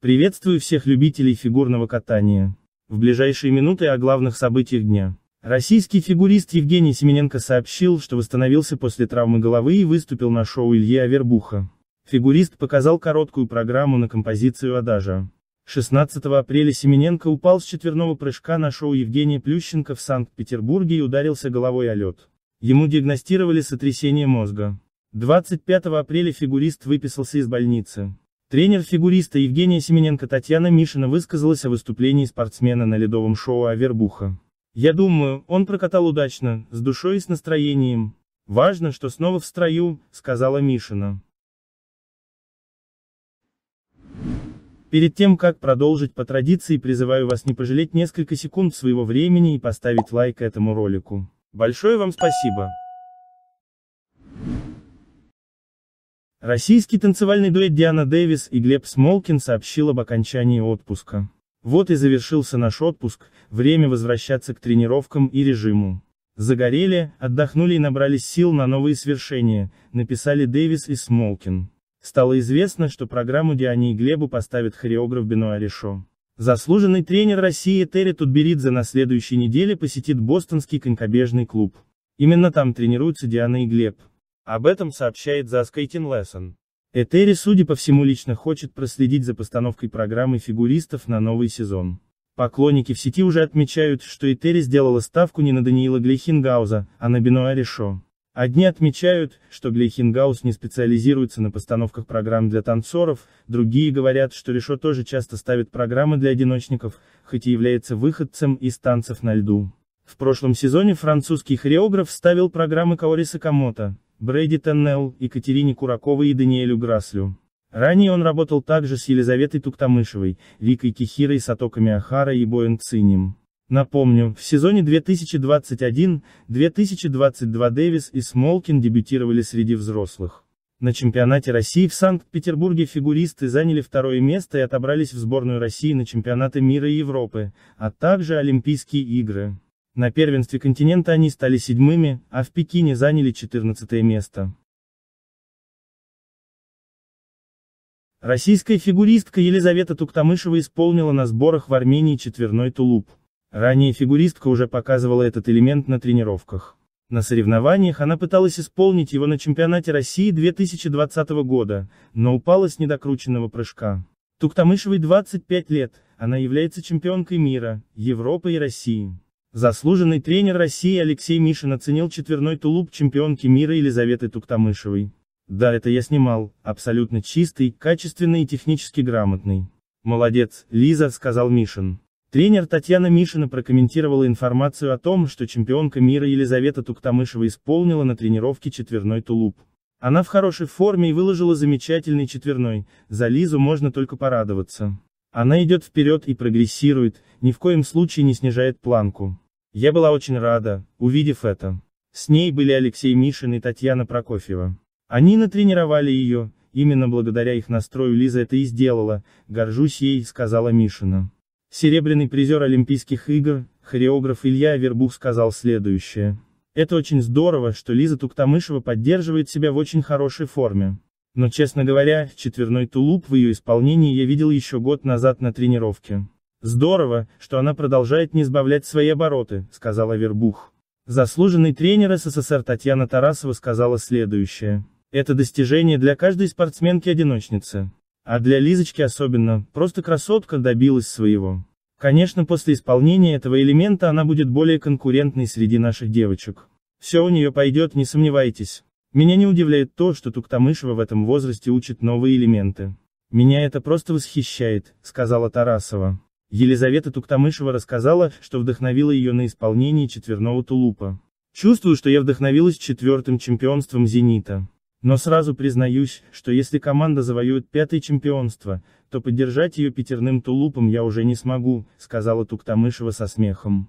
Приветствую всех любителей фигурного катания. В ближайшие минуты о главных событиях дня. Российский фигурист Евгений Семененко сообщил, что восстановился после травмы головы и выступил на шоу Ильи Авербуха. Фигурист показал короткую программу на композицию «Адажа». 16 апреля Семененко упал с четверного прыжка на шоу Евгения Плющенко в Санкт-Петербурге и ударился головой о лед. Ему диагностировали сотрясение мозга. 25 апреля фигурист выписался из больницы. Тренер фигуриста Евгения Семененко Татьяна Мишина высказалась о выступлении спортсмена на ледовом шоу Авербуха. «Я думаю, он прокатал удачно, с душой и с настроением. Важно, что снова в строю», — сказала Мишина. Перед тем, как продолжить по традиции, призываю вас не пожалеть несколько секунд своего времени и поставить лайк этому ролику. Большое вам спасибо! Российский танцевальный дуэт Диана Дэвис и Глеб Смолкин сообщил об окончании отпуска. Вот и завершился наш отпуск, время возвращаться к тренировкам и режиму. Загорели, отдохнули и набрались сил на новые свершения, написали Дэвис и Смолкин. Стало известно, что программу Диане и Глебу поставит хореограф Бенуа Решо. Заслуженный тренер России Терри Тутберидзе на следующей неделе посетит бостонский конькобежный клуб. Именно там тренируются Диана и Глеб. Об этом сообщает The Skating Lesson. Этери, судя по всему, лично хочет проследить за постановкой программы фигуристов на новый сезон. Поклонники в сети уже отмечают, что Этери сделала ставку не на Даниила Глейхенгауза, а на Бенуа Решо. Одни отмечают, что Глейхенгауз не специализируется на постановках программ для танцоров, другие говорят, что Решо тоже часто ставит программы для одиночников, хоть и является выходцем из танцев на льду. В прошлом сезоне французский хореограф ставил программы Каори Сакамото. Брэди Теннелл, Екатерине Кураковой и Даниэлю Граслю. Ранее он работал также с Елизаветой Туктамышевой, Викой Кихирой, Сатоками Ахара и Боинг Цинем. Напомню, в сезоне 2021-2022 Дэвис и Смолкин дебютировали среди взрослых. На чемпионате России в Санкт-Петербурге фигуристы заняли второе место и отобрались в сборную России на чемпионаты мира и Европы, а также Олимпийские игры. На первенстве континента они стали седьмыми, а в Пекине заняли 14 место. Российская фигуристка Елизавета Туктамышева исполнила на сборах в Армении четверной тулуп. Ранее фигуристка уже показывала этот элемент на тренировках. На соревнованиях она пыталась исполнить его на чемпионате России 2020 года, но упала с недокрученного прыжка. Туктамышевой 25 лет, она является чемпионкой мира, Европы и России. Заслуженный тренер России Алексей Мишин оценил четверной тулуп чемпионки мира Елизаветы Туктамышевой. Да, это я снимал, абсолютно чистый, качественный и технически грамотный. Молодец, Лиза, сказал Мишин. Тренер Татьяна Мишина прокомментировала информацию о том, что чемпионка мира Елизавета Туктамышева исполнила на тренировке четверной тулуп. Она в хорошей форме и выложила замечательный четверной, за Лизу можно только порадоваться. Она идет вперед и прогрессирует, ни в коем случае не снижает планку. Я была очень рада, увидев это. С ней были Алексей Мишин и Татьяна Прокофьева. Они натренировали ее, именно благодаря их настрою Лиза это и сделала, горжусь ей, сказала Мишина. Серебряный призер Олимпийских игр, хореограф Илья Авербух сказал следующее. Это очень здорово, что Лиза Туктамышева поддерживает себя в очень хорошей форме. Но, честно говоря, четверной тулуп в ее исполнении я видел еще год назад на тренировке. «Здорово, что она продолжает не избавлять свои обороты», — сказала Вербух. Заслуженный тренер СССР Татьяна Тарасова сказала следующее. «Это достижение для каждой спортсменки-одиночницы. А для Лизочки особенно, просто красотка добилась своего. Конечно, после исполнения этого элемента она будет более конкурентной среди наших девочек. Все у нее пойдет, не сомневайтесь. Меня не удивляет то, что Туктамышева в этом возрасте учит новые элементы. «Меня это просто восхищает», — сказала Тарасова. Елизавета Туктамышева рассказала, что вдохновила ее на исполнение четверного тулупа. «Чувствую, что я вдохновилась четвертым чемпионством «Зенита». Но сразу признаюсь, что если команда завоюет пятое чемпионство, то поддержать ее пятерным тулупом я уже не смогу», — сказала Туктамышева со смехом.